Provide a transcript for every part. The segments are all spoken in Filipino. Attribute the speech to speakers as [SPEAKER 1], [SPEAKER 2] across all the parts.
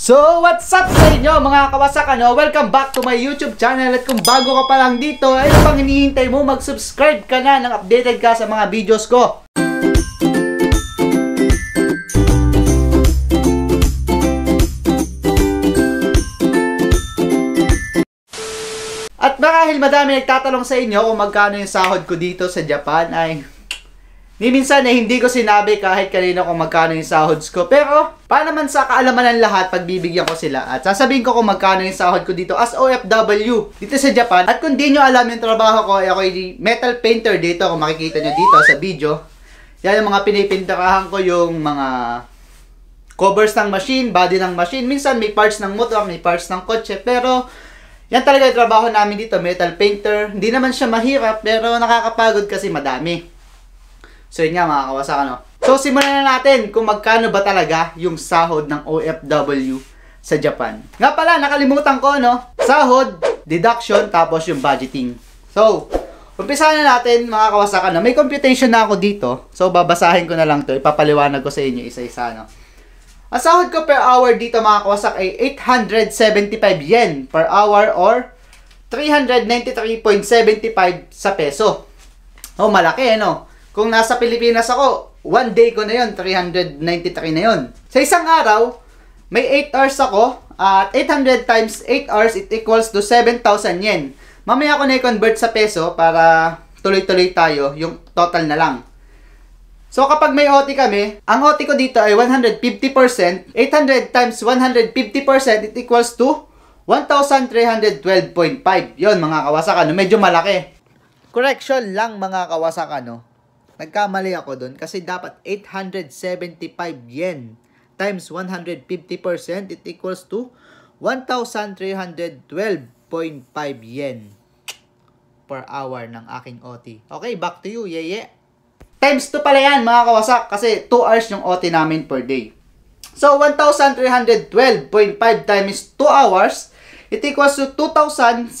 [SPEAKER 1] So, what's up sa inyo mga kawasak? Ano? Welcome back to my YouTube channel at kung bago ka pa lang dito, ay pang hinihintay mo mag-subscribe ka na nang updated ka sa mga videos ko. At marahil madami nagtatanong sa inyo kung magkano yung sahod ko dito sa Japan ay Ni minsan eh, hindi ko sinabi kahit kanino kung magkano yung sahod ko. Pero, para naman sa kaalaman ng lahat, pagbibigyan ko sila. At sasabihin ko kung magkano yung sahod ko dito as OFW dito sa Japan. At kung di nyo alam yung trabaho ko, eh, ako yung metal painter dito. Kung makikita nyo dito sa video. Yan yung mga pinipinturahan ko yung mga covers ng machine, body ng machine. Minsan may parts ng motor, may parts ng kotse. Pero, yan talaga yung trabaho namin dito, metal painter. Hindi naman siya mahirap, pero nakakapagod kasi madami. So yun nga mga kawasak ano. So simulan na natin kung magkano ba talaga yung sahod ng OFW sa Japan. Nga pala, nakalimutan ko no, sahod, deduction, tapos yung budgeting. So, umpisa na natin mga kawasak ano. May computation na ako dito. So babasahin ko na lang to, ipapaliwanag ko sa inyo isa-isa no. Ang sahod ko per hour dito mga kawasak ay 875 yen per hour or 393.75 sa peso. Oh, malaki eh, no? Kung nasa Pilipinas ako, one day ko na yon 393 na yon. Sa isang araw, may 8 hours ako at 800 times 8 hours it equals to 7,000 yen. Mamaya ko na i-convert sa peso para tuloy-tuloy tayo yung total na lang. So kapag may OT kami, ang OT ko dito ay 150%. 800 times 150% it equals to 1,312.5. Yon mga kawasakano, medyo malaki. Correction lang mga kawasakano. Nagkamali ako doon kasi dapat 875 yen times 150% it equals to 1,312.5 yen per hour ng aking OT. Okay, back to you, yeye. Times 2 pala yan mga kawasak kasi 2 hours yung OT namin per day. So, 1,312.5 times 2 hours, it equals to 2,625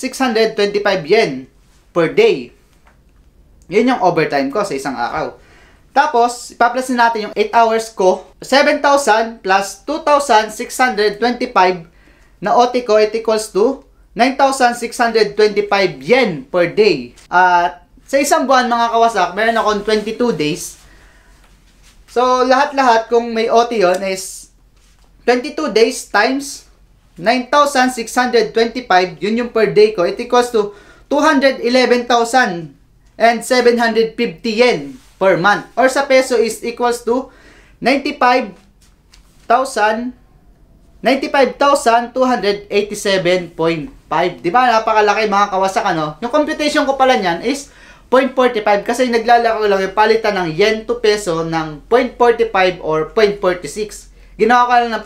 [SPEAKER 1] yen per day. Yun yung overtime ko sa isang araw. Tapos, ipa-plus natin yung 8 hours ko. 7,000 plus 2,625 na OT ko, it equals to 9,625 yen per day. At sa isang buwan mga kawasak, meron akong 22 days. So, lahat-lahat kung may OT yon is 22 days times 9,625, yun yung per day ko. It equals to 211,000 and 750 yen per month. Or sa peso is equals to 95,000 95,287.5. Di ba? Napakalaki mga kawasak, ano? Yung computation ko pala niyan is 0.45 kasi naglalaro lang yung palitan ng yen to peso ng 0.45 or 0.46. Ginawa ko lang ng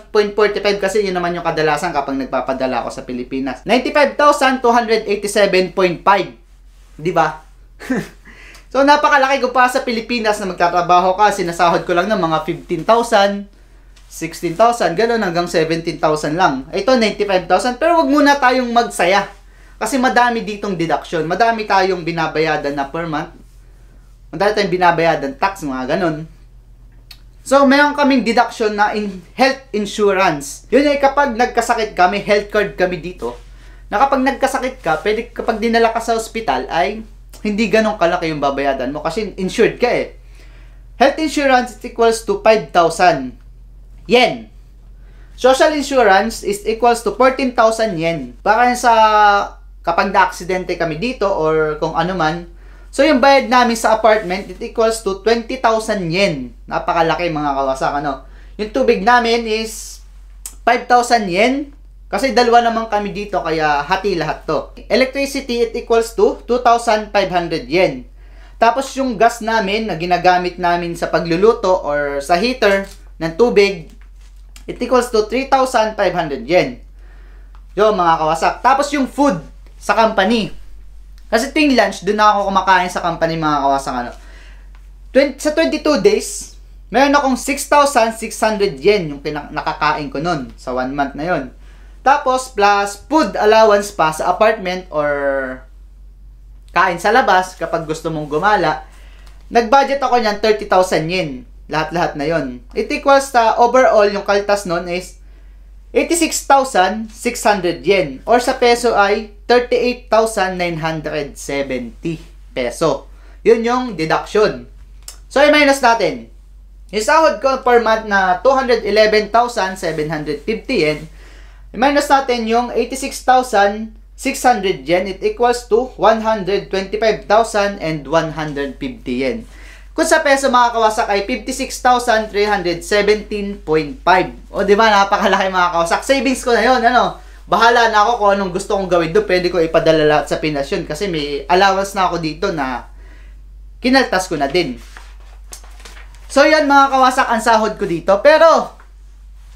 [SPEAKER 1] 0.45 kasi yun naman yung kadalasan kapag nagpapadala ako sa Pilipinas. 95,287.5. Di ba? so, napakalaki ko pa sa Pilipinas na magtatrabaho ka. Sinasahod ko lang ng mga 15,000, 16,000, gano'n hanggang 17,000 lang. Ito, 95,000. Pero wag muna tayong magsaya. Kasi madami ditong deduction. Madami tayong binabayadan na per month. Madami tayong binabayadan tax, mga gano'n. So, meron kaming deduction na in health insurance. Yun ay kapag nagkasakit ka, may health card kami dito, na kapag nagkasakit ka, pwede kapag dinala ka sa ospital ay hindi ganun kalaki yung babayadan mo kasi insured ka eh. Health insurance equals to 5,000 yen. Social insurance is equals to 14,000 yen. Baka sa kapag na-aksidente kami dito or kung ano man. So yung bayad namin sa apartment, it equals to 20,000 yen. Napakalaki mga kawasak, ano. Yung tubig namin is 5,000 yen. Kasi dalawa naman kami dito kaya hati lahat to. Electricity it equals to 2,500 yen. Tapos yung gas namin na ginagamit namin sa pagluluto or sa heater ng tubig, it equals to 3,500 yen. Yo mga kawasak. Tapos yung food sa company. Kasi tuwing lunch, dun ako kumakain sa company mga kawasak. Ano. 20, sa 22 days, meron akong 6,600 yen yung nakakain ko nun sa one month na yon. Tapos, plus food allowance pa sa apartment or kain sa labas kapag gusto mong gumala. Nag-budget ako niyan 30,000 yen. Lahat-lahat na yon. It equals ta overall yung kaltas nun is 86,600 yen or sa peso ay 38,970 peso. Yun yung deduction. So, i-minus natin. Yung sahod ko per month na 211,750 yen minus natin yung 86,600 yen. It equals to 125,150 yen. Kung sa peso mga kawasak ay 56,317.5. O di ba napakalaki mga kawasak. Savings ko na 'yon, ano? Bahala na ako kung anong gusto kong gawin doon. Pwede ko ipadala lahat sa Pinas yun kasi may allowance na ako dito na kinaltas ko na din. So yan mga kawasak ang sahod ko dito. Pero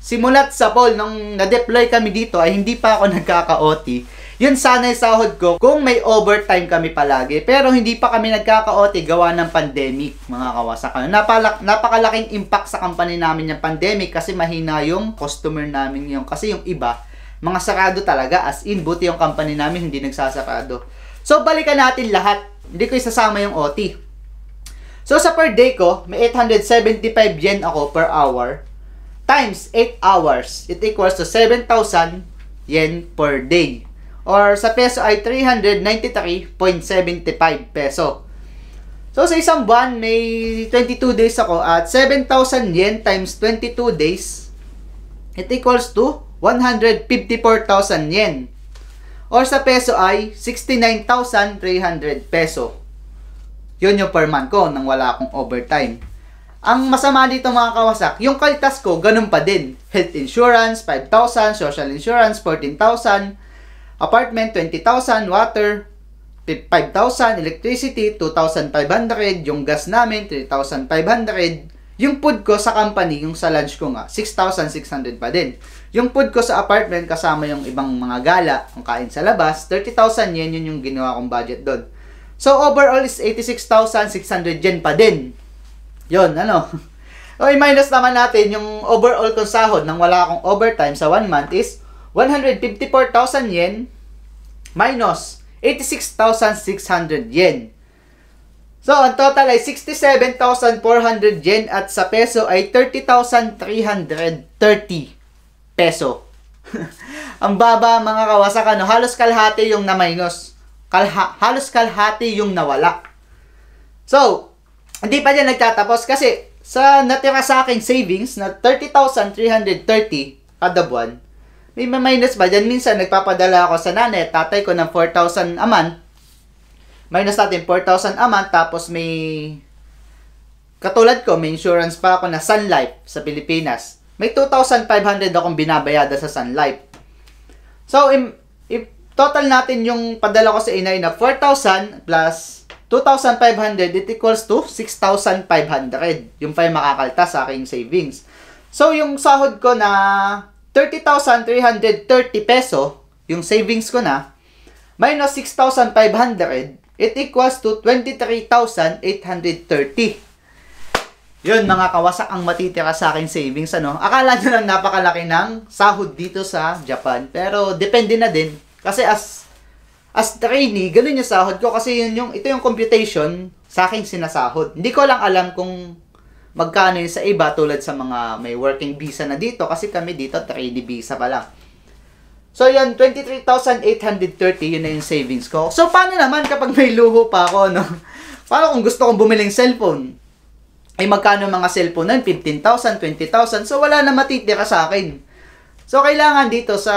[SPEAKER 1] Simulat sa Paul, nung na-deploy kami dito ay hindi pa ako nagkaka-OT. Yun sana yung sahod ko kung may overtime kami palagi. Pero hindi pa kami nagkaka-OT gawa ng pandemic, mga kawasakan. Napalak, napakalaking impact sa company namin yung pandemic kasi mahina yung customer namin yung kasi yung iba mga sarado talaga as in buti yung company namin hindi nagsasarado so balikan natin lahat hindi ko isasama yung OT so sa per day ko may 875 yen ako per hour times 8 hours, it equals to 7,000 yen per day. Or sa peso ay 393.75 peso. So sa isang buwan, may 22 days ako at 7,000 yen times 22 days, it equals to 154,000 yen. Or sa peso ay 69,300 peso. Yun yung per month ko nang wala akong overtime. Ang masama dito mga kawasak, yung kalitas ko, ganun pa din. Health insurance, 5,000. Social insurance, 14,000. Apartment, 20,000. Water, 5,000. Electricity, 2,500. Yung gas namin, 3,500. Yung food ko sa company, yung sa lunch ko nga, 6,600 pa din. Yung food ko sa apartment, kasama yung ibang mga gala, ang kain sa labas, 30,000 yen, yun yung ginawa kong budget doon. So, overall is 86,600 yen pa din. Yon, ano? Okay, minus naman natin yung overall kong sahod nang wala akong overtime sa 1 month is 154,000 yen minus 86,600 yen. So, ang total ay 67,400 yen at sa peso ay 30,330 peso. ang baba mga kawasak, ano, halos kalhati yung na minus. Kalha, halos kalhati yung nawala. So, hindi pa yan nagtatapos kasi sa natira sa akin savings na 30,330 kada buwan, may minus ba dyan? Minsan nagpapadala ako sa nanay at tatay ko ng 4,000 a month. Minus natin 4,000 a month tapos may katulad ko, may insurance pa ako na Sun Life sa Pilipinas. May 2,500 akong binabayada sa Sun Life. So, if, im, total natin yung padala ko sa inay na 4,000 plus 2,500, it equals to 6,500. Yung pa yung makakalta sa aking savings. So, yung sahod ko na 30,330 peso, yung savings ko na, minus 6,500, it equals to 23,830. Yun, mga kawasak ang matitira sa akin savings, ano? Akala nyo lang napakalaki ng sahod dito sa Japan. Pero, depende na din. Kasi as As trainee, ganun yung sahod ko kasi yun yung, ito yung computation sa akin sinasahod. Hindi ko lang alam kung magkano yun sa iba tulad sa mga may working visa na dito kasi kami dito trainee visa pa lang. So yan, 23,830 yun na yung savings ko. So paano naman kapag may luho pa ako, no? Paano kung gusto kong bumiling cellphone? Ay eh, magkano mga cellphone nun? 15,000, 20,000. So wala na matitira sa akin. So kailangan dito sa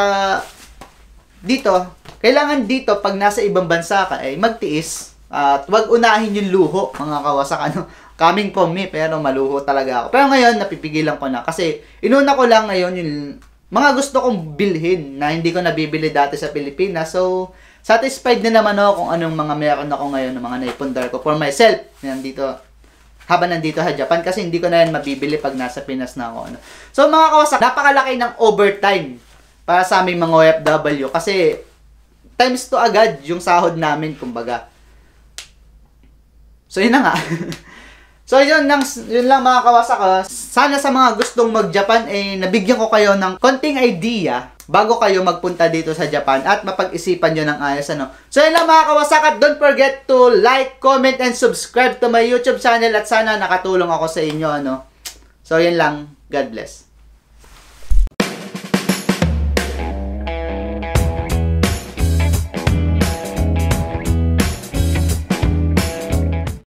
[SPEAKER 1] dito, kailangan dito pag nasa ibang bansa ka ay eh, magtiis at uh, wag unahin yung luho mga kawasak ano coming from me pero maluho talaga ako pero ngayon napipigilan ko na kasi inuna ko lang ngayon yung mga gusto kong bilhin na hindi ko nabibili dati sa Pilipinas so satisfied na naman ako kung anong mga meron ako ngayon ng mga naipundar ko for myself nandito habang nandito sa Japan kasi hindi ko na yan mabibili pag nasa Pinas na ako. Ano. So mga kawasak, napakalaki ng overtime para sa aming mga OFW kasi times to agad yung sahod namin kumbaga. So yun na nga. so yun lang, yun lang mga ko Sana sa mga gustong mag-Japan eh nabigyan ko kayo ng konting idea bago kayo magpunta dito sa Japan at mapag-isipan nyo ng ayos ano. So yun lang mga kawasakat, don't forget to like, comment, and subscribe to my YouTube channel at sana nakatulong ako sa inyo ano. So yun lang, God bless.